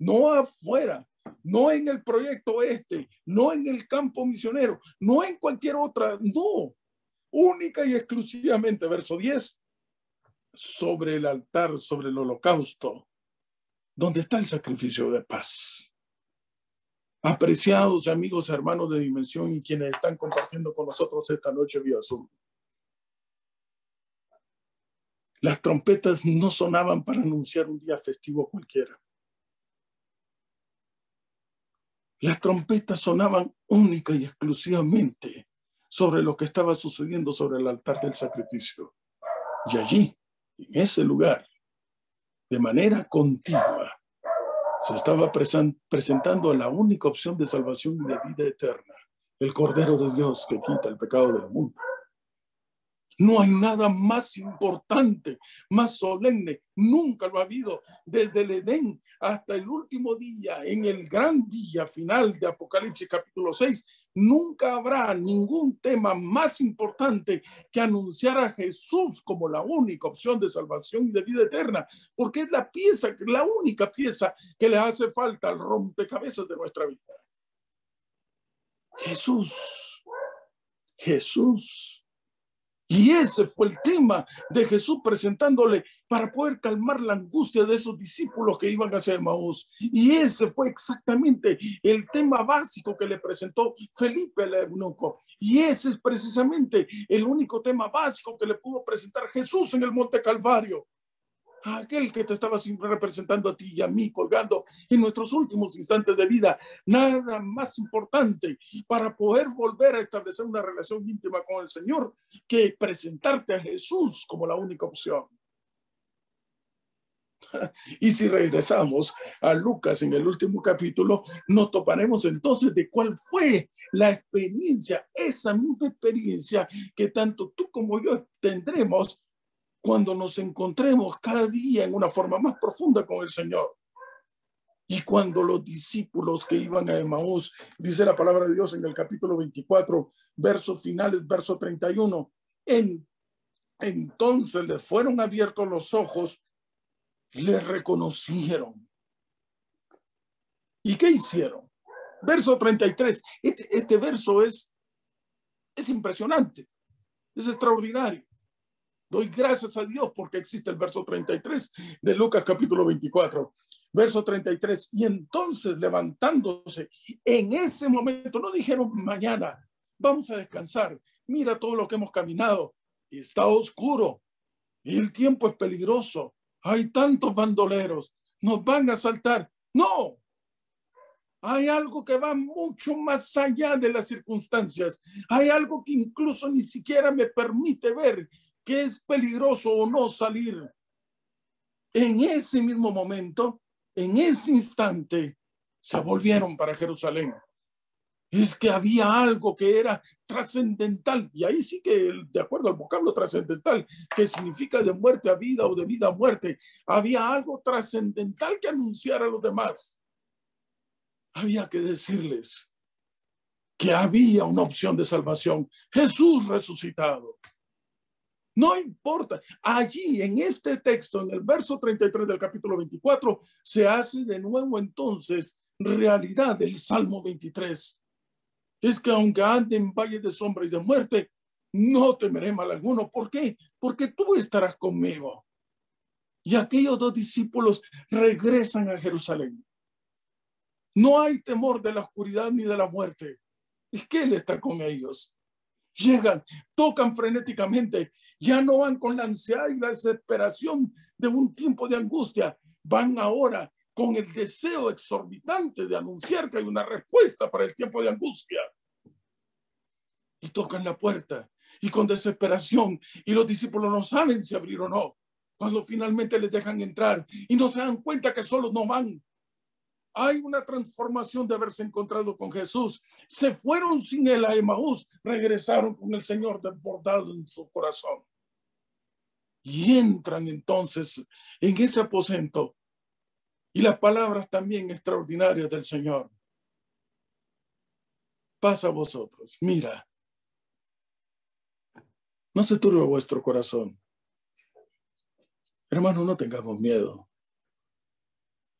no afuera, no en el proyecto este, no en el campo misionero, no en cualquier otra, no, única y exclusivamente, verso 10, sobre el altar, sobre el holocausto, donde está el sacrificio de paz apreciados amigos, hermanos de Dimensión y quienes están compartiendo con nosotros esta noche vía Zoom. Las trompetas no sonaban para anunciar un día festivo cualquiera. Las trompetas sonaban única y exclusivamente sobre lo que estaba sucediendo sobre el altar del sacrificio. Y allí, en ese lugar, de manera continua, se estaba presentando la única opción de salvación y de vida eterna, el Cordero de Dios que quita el pecado del mundo. No hay nada más importante, más solemne, nunca lo ha habido desde el Edén hasta el último día, en el gran día final de Apocalipsis capítulo 6, Nunca habrá ningún tema más importante que anunciar a Jesús como la única opción de salvación y de vida eterna, porque es la pieza, la única pieza que le hace falta al rompecabezas de nuestra vida. Jesús, Jesús, y ese fue el tema de Jesús presentándole para poder calmar la angustia de esos discípulos que iban hacia Maús. Y ese fue exactamente el tema básico que le presentó Felipe el eunuco. Y ese es precisamente el único tema básico que le pudo presentar Jesús en el Monte Calvario aquel que te estaba siempre representando a ti y a mí, colgando en nuestros últimos instantes de vida. Nada más importante para poder volver a establecer una relación íntima con el Señor que presentarte a Jesús como la única opción. *laughs* Y si regresamos a Lucas en el último capítulo, nos toparemos entonces de cuál fue la experiencia, esa misma experiencia que tanto tú como yo tendremos cuando nos encontremos cada día en una forma más profunda con el Señor. Y cuando los discípulos que iban a Emaús, dice la palabra de Dios en el capítulo 24, versos finales, verso 31, en, entonces les fueron abiertos los ojos, les reconocieron. ¿Y qué hicieron? Verso 33, este, este verso es, es impresionante, es extraordinario. Doy gracias a Dios porque existe el verso 33 de Lucas capítulo 24. Verso 33. Y entonces levantándose en ese momento, no dijeron mañana, vamos a descansar. Mira todo lo que hemos caminado. Está oscuro. Y el tiempo es peligroso. Hay tantos bandoleros. Nos van a asaltar. No. Hay algo que va mucho más allá de las circunstancias. Hay algo que incluso ni siquiera me permite ver es peligroso o no salir. En ese mismo momento, en ese instante, se volvieron para Jerusalén. Es que había algo que era trascendental, y ahí sí que, de acuerdo al vocablo trascendental, que significa de muerte a vida o de vida a muerte, había algo trascendental que anunciar a los demás. Había que decirles que había una opción de salvación, Jesús resucitado. No importa. Allí en este texto, en el verso 33 del capítulo 24, se hace de nuevo entonces realidad del Salmo 23. Es que aunque ande en valle de sombra y de muerte, no temeré mal alguno. ¿Por qué? Porque tú estarás conmigo. Y aquellos dos discípulos regresan a Jerusalén. No hay temor de la oscuridad ni de la muerte. Es que Él está con ellos. Llegan, tocan frenéticamente ya no van con la ansiedad y la desesperación de un tiempo de angustia. Van ahora con el deseo exorbitante de anunciar que hay una respuesta para el tiempo de angustia. Y tocan la puerta y con desesperación y los discípulos no saben si abrir o no. Cuando finalmente les dejan entrar y no se dan cuenta que solo no van. Hay una transformación de haberse encontrado con Jesús. Se fueron sin él a Emaús, regresaron con el Señor desbordado en su corazón. Y entran entonces en ese aposento. Y las palabras también extraordinarias del Señor. Pasa a vosotros, mira. No se turbe vuestro corazón. Hermano, no tengamos miedo.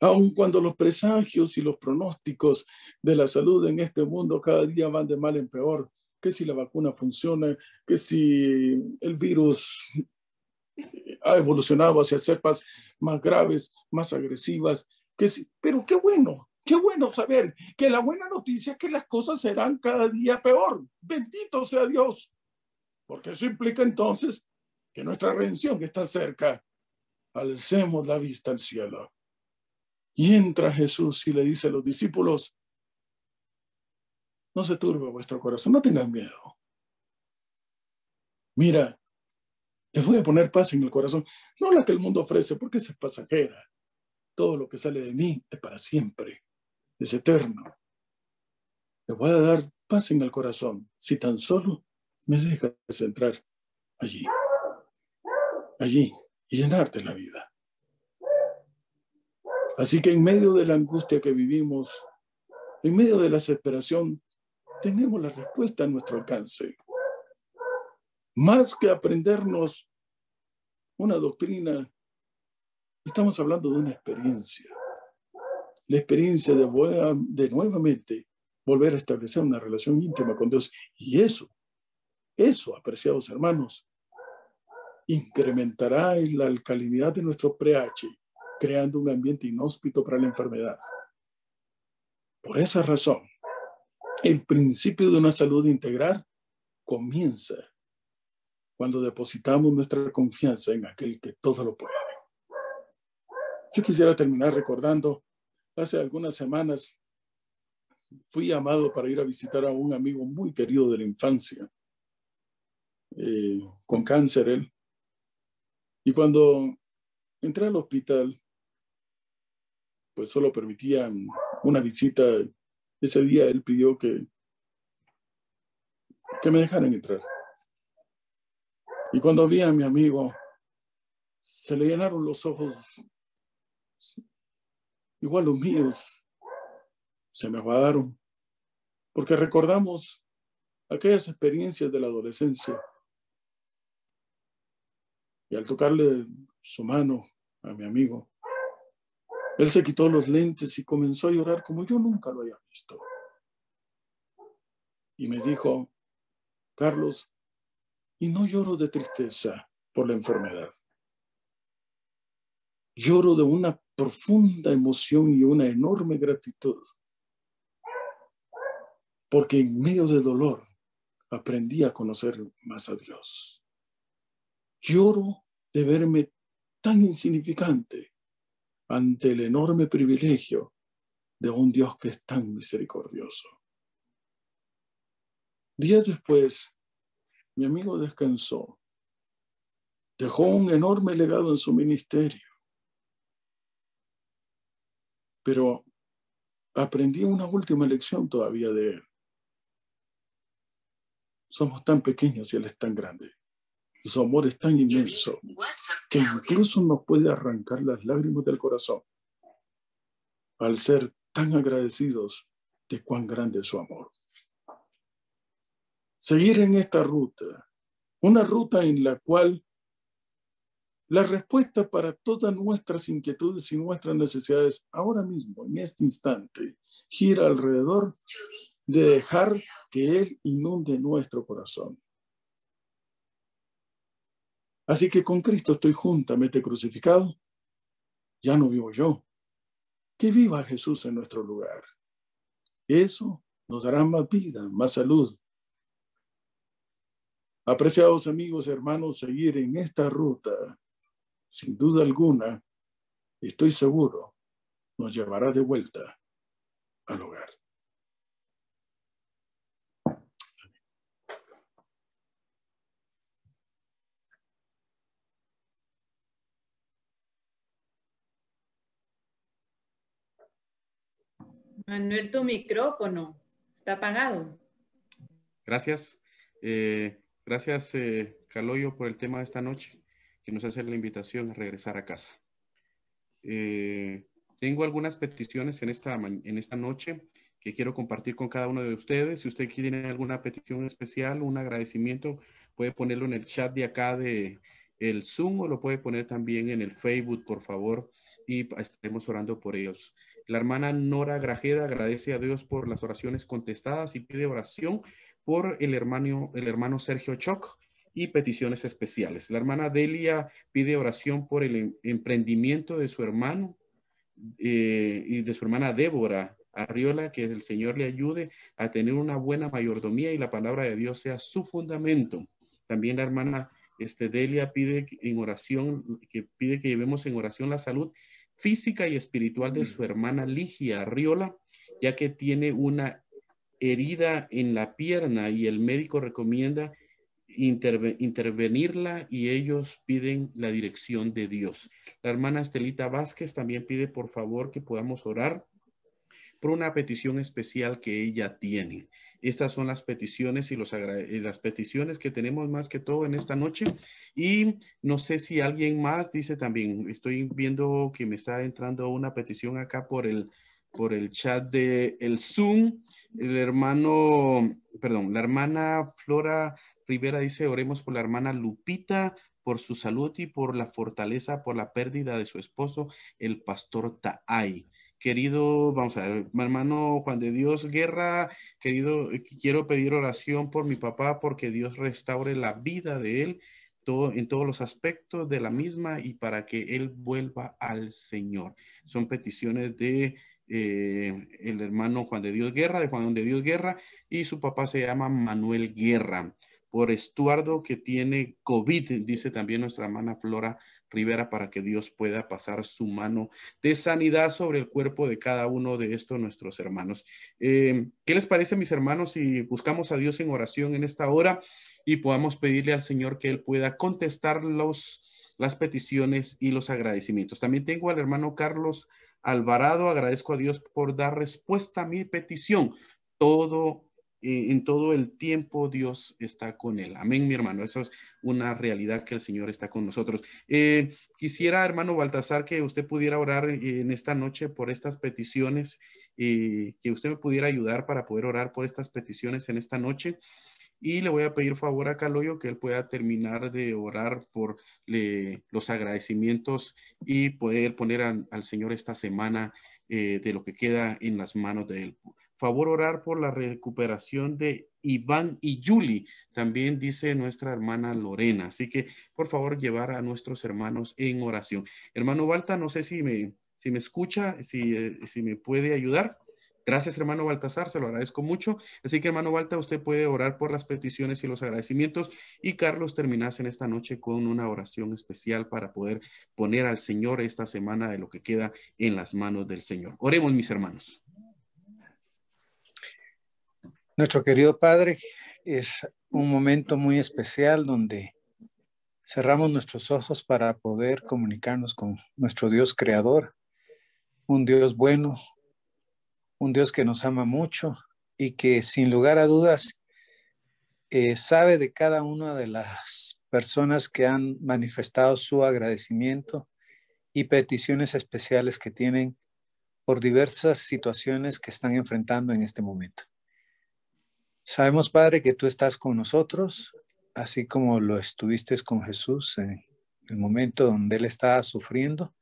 Aun cuando los presagios y los pronósticos de la salud en este mundo cada día van de mal en peor, que si la vacuna funciona, que si el virus ha evolucionado hacia cepas más graves, más agresivas. Que Pero qué bueno, qué bueno saber que la buena noticia es que las cosas serán cada día peor. Bendito sea Dios. Porque eso implica entonces que nuestra redención está cerca. Alcemos la vista al cielo. Y entra Jesús y le dice a los discípulos, no se turbe vuestro corazón, no tengan miedo. Mira, les voy a poner paz en el corazón, no la que el mundo ofrece, porque es pasajera. Todo lo que sale de mí es para siempre, es eterno. Les voy a dar paz en el corazón, si tan solo me dejas entrar allí, allí, y llenarte la vida. Así que en medio de la angustia que vivimos, en medio de la desesperación, tenemos la respuesta a nuestro alcance más que aprendernos una doctrina, estamos hablando de una experiencia. La experiencia de, de nuevamente volver a establecer una relación íntima con Dios. Y eso, eso, apreciados hermanos, incrementará la alcalinidad de nuestro pH, creando un ambiente inhóspito para la enfermedad. Por esa razón, el principio de una salud integral comienza cuando depositamos nuestra confianza en aquel que todo lo puede. Yo quisiera terminar recordando, hace algunas semanas fui llamado para ir a visitar a un amigo muy querido de la infancia, eh, con cáncer él. Y cuando entré al hospital, pues solo permitían una visita. Ese día él pidió que, que me dejaran entrar. Y cuando vi a mi amigo, se le llenaron los ojos, igual los míos, se me aguadaron, porque recordamos aquellas experiencias de la adolescencia. Y al tocarle su mano a mi amigo, él se quitó los lentes y comenzó a llorar como yo nunca lo había visto. Y me dijo, Carlos, y no lloro de tristeza por la enfermedad. Lloro de una profunda emoción y una enorme gratitud, porque en medio del dolor aprendí a conocer más a Dios. Lloro de verme tan insignificante ante el enorme privilegio de un Dios que es tan misericordioso. Días después, mi amigo descansó. Dejó un enorme legado en su ministerio. Pero aprendí una última lección todavía de él. Somos tan pequeños y él es tan grande. Su amor es tan inmenso que incluso nos puede arrancar las lágrimas del corazón al ser tan agradecidos de cuán grande es su amor seguir en esta ruta, una ruta en la cual la respuesta para todas nuestras inquietudes y nuestras necesidades ahora mismo, en este instante, gira alrededor de dejar que Él inunde nuestro corazón. Así que con Cristo estoy juntamente crucificado. Ya no vivo yo. Que viva Jesús en nuestro lugar. Eso nos dará más vida, más salud, Apreciados amigos, hermanos, seguir en esta ruta, sin duda alguna, estoy seguro, nos llevará de vuelta al hogar. Manuel, tu micrófono está apagado. Gracias. Eh, Gracias, eh, Caloyo, por el tema de esta noche, que nos hace la invitación a regresar a casa. Eh, tengo algunas peticiones en esta, en esta noche que quiero compartir con cada uno de ustedes. Si usted tiene alguna petición especial, un agradecimiento, puede ponerlo en el chat de acá de el Zoom o lo puede poner también en el Facebook, por favor, y estaremos orando por ellos. La hermana Nora Grajeda agradece a Dios por las oraciones contestadas y pide oración por el hermano, el hermano Sergio Choc y peticiones especiales. La hermana Delia pide oración por el em-, emprendimiento de su hermano eh, y de su hermana Débora Arriola, que el Señor le ayude a tener una buena mayordomía y la palabra de Dios sea su fundamento. También la hermana este, Delia pide en oración, que pide que llevemos en oración la salud física y espiritual de su mm. hermana Ligia Arriola, ya que tiene una herida en la pierna y el médico recomienda intervenirla y ellos piden la dirección de Dios. La hermana Estelita Vázquez también pide por favor que podamos orar por una petición especial que ella tiene. Estas son las peticiones y, los y las peticiones que tenemos más que todo en esta noche. Y no sé si alguien más dice también, estoy viendo que me está entrando una petición acá por el, por el chat de el Zoom. El hermano, perdón, la hermana Flora Rivera dice, oremos por la hermana Lupita, por su salud y por la fortaleza, por la pérdida de su esposo, el pastor Taay. Querido, vamos a ver, hermano Juan de Dios Guerra, querido, eh, quiero pedir oración por mi papá porque Dios restaure la vida de él en todos los aspectos de la misma y para que él vuelva al Señor. Son peticiones de eh, el hermano Juan de Dios Guerra, de Juan de Dios Guerra, y su papá se llama Manuel Guerra, por Estuardo que tiene COVID, dice también nuestra hermana Flora Rivera, para que Dios pueda pasar su mano de sanidad sobre el cuerpo de cada uno de estos nuestros hermanos. Eh, ¿Qué les parece, mis hermanos, si buscamos a Dios en oración en esta hora y podamos pedirle al Señor que Él pueda contestar los, las peticiones y los agradecimientos? También tengo al hermano Carlos Alvarado, agradezco a Dios por dar respuesta a mi petición. Todo eh, en todo el tiempo Dios está con él. Amén, mi hermano. Eso es una realidad que el Señor está con nosotros. Eh, quisiera, hermano Baltasar, que usted pudiera orar eh, en esta noche por estas peticiones, y que usted me pudiera ayudar para poder orar por estas peticiones en esta noche y le voy a pedir favor a Caloyo que él pueda terminar de orar por los agradecimientos y poder poner al Señor esta semana eh, de lo que queda en las manos de él. Favor orar por la recuperación de Iván y Yuli, también dice nuestra hermana Lorena. Así que, por favor, llevar a nuestros hermanos en oración. Hermano Balta, no sé si me, si me escucha, si, eh, si me puede ayudar. Gracias, hermano Baltasar, se lo agradezco mucho. Así que, hermano Balta, usted puede orar por las peticiones y los agradecimientos. Y Carlos, terminas en esta noche con una oración especial para poder poner al Señor esta semana de lo que queda en las manos del Señor. Oremos, mis hermanos. Nuestro querido Padre, es un momento muy especial donde cerramos nuestros ojos para poder comunicarnos con nuestro Dios creador, un Dios bueno, un Dios que nos ama mucho y que sin lugar a dudas eh, sabe de cada una de las personas que han manifestado su agradecimiento y peticiones especiales que tienen por diversas situaciones que están enfrentando en este momento. Sabemos, Padre, que tú estás con nosotros, así como lo estuviste con Jesús en el momento donde él estaba sufriendo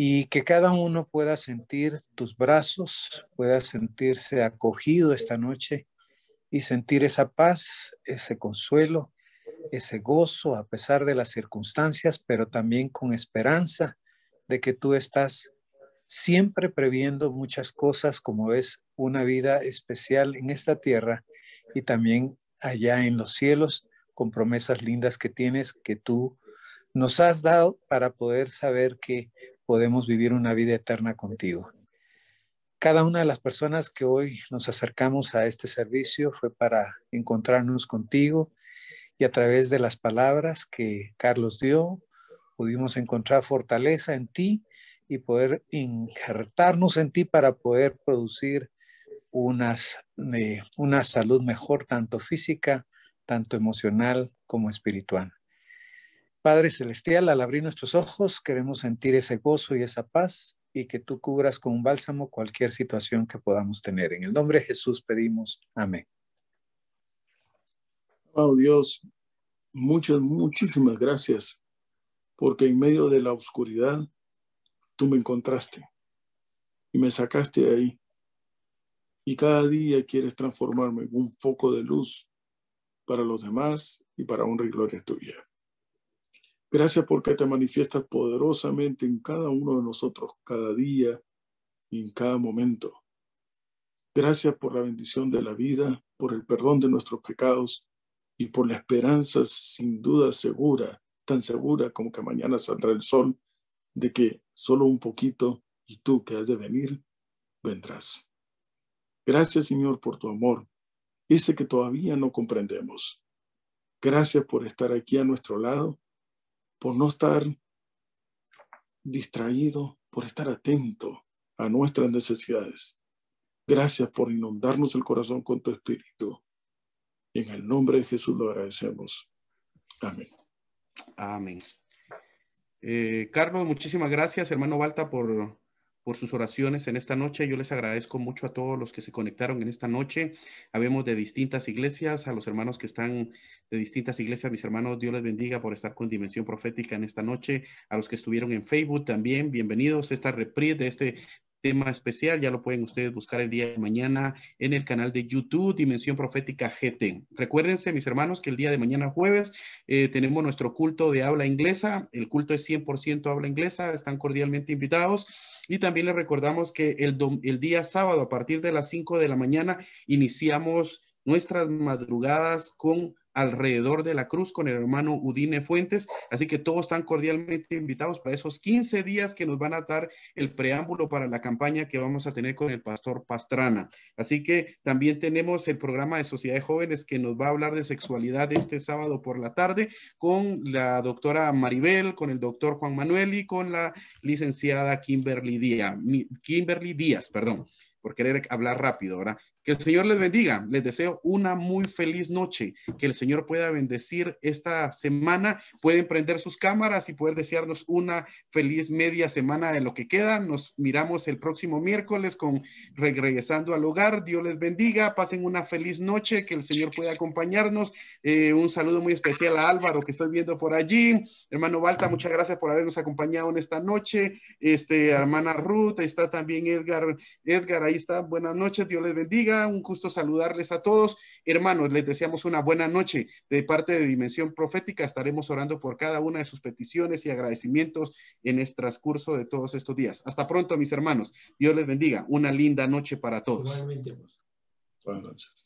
y que cada uno pueda sentir tus brazos, pueda sentirse acogido esta noche y sentir esa paz, ese consuelo, ese gozo a pesar de las circunstancias, pero también con esperanza de que tú estás siempre previendo muchas cosas como es una vida especial en esta tierra y también allá en los cielos con promesas lindas que tienes que tú nos has dado para poder saber que podemos vivir una vida eterna contigo. Cada una de las personas que hoy nos acercamos a este servicio fue para encontrarnos contigo y a través de las palabras que Carlos dio, pudimos encontrar fortaleza en ti y poder injertarnos en ti para poder producir unas, eh, una salud mejor, tanto física, tanto emocional como espiritual. Padre Celestial, al abrir nuestros ojos, queremos sentir ese gozo y esa paz y que tú cubras con un bálsamo cualquier situación que podamos tener. En el nombre de Jesús pedimos, amén. Oh Dios, muchas, muchísimas gracias, porque en medio de la oscuridad tú me encontraste y me sacaste de ahí. Y cada día quieres transformarme en un poco de luz para los demás y para un y gloria tuya. Gracias porque te manifiestas poderosamente en cada uno de nosotros, cada día y en cada momento. Gracias por la bendición de la vida, por el perdón de nuestros pecados y por la esperanza sin duda segura, tan segura como que mañana saldrá el sol, de que solo un poquito y tú que has de venir, vendrás. Gracias Señor por tu amor, ese que todavía no comprendemos. Gracias por estar aquí a nuestro lado por no estar distraído, por estar atento a nuestras necesidades. Gracias por inundarnos el corazón con tu espíritu. en el nombre de Jesús lo agradecemos. Amén. Amén. Eh, Carlos, muchísimas gracias, hermano Balta, por por sus oraciones en esta noche. Yo les agradezco mucho a todos los que se conectaron en esta noche. Habemos de distintas iglesias, a los hermanos que están de distintas iglesias, mis hermanos, Dios les bendiga por estar con Dimensión Profética en esta noche. A los que estuvieron en Facebook también, bienvenidos esta reprise de este tema especial. Ya lo pueden ustedes buscar el día de mañana en el canal de YouTube Dimensión Profética GT. Recuérdense, mis hermanos, que el día de mañana jueves eh, tenemos nuestro culto de habla inglesa. El culto es 100% habla inglesa. Están cordialmente invitados. Y también les recordamos que el, el día sábado a partir de las 5 de la mañana iniciamos nuestras madrugadas con alrededor de la cruz con el hermano Udine Fuentes. Así que todos están cordialmente invitados para esos 15 días que nos van a dar el preámbulo para la campaña que vamos a tener con el pastor Pastrana. Así que también tenemos el programa de Sociedad de Jóvenes que nos va a hablar de sexualidad este sábado por la tarde con la doctora Maribel, con el doctor Juan Manuel y con la licenciada Kimberly Díaz, Kimberly Díaz, perdón por querer hablar rápido, ¿verdad? Que el Señor les bendiga. Les deseo una muy feliz noche. Que el Señor pueda bendecir esta semana. Pueden prender sus cámaras y poder desearnos una feliz media semana de lo que queda. Nos miramos el próximo miércoles con Regresando al Hogar. Dios les bendiga. Pasen una feliz noche. Que el Señor pueda acompañarnos. Eh, un saludo muy especial a Álvaro que estoy viendo por allí. Hermano Balta, muchas gracias por habernos acompañado en esta noche. Este, hermana Ruth, ahí está también Edgar. Edgar, ahí está. Buenas noches. Dios les bendiga. Un gusto saludarles a todos. Hermanos, les deseamos una buena noche. De parte de Dimensión Profética estaremos orando por cada una de sus peticiones y agradecimientos en el transcurso de todos estos días. Hasta pronto, mis hermanos. Dios les bendiga. Una linda noche para todos. Pues. Buenas noches.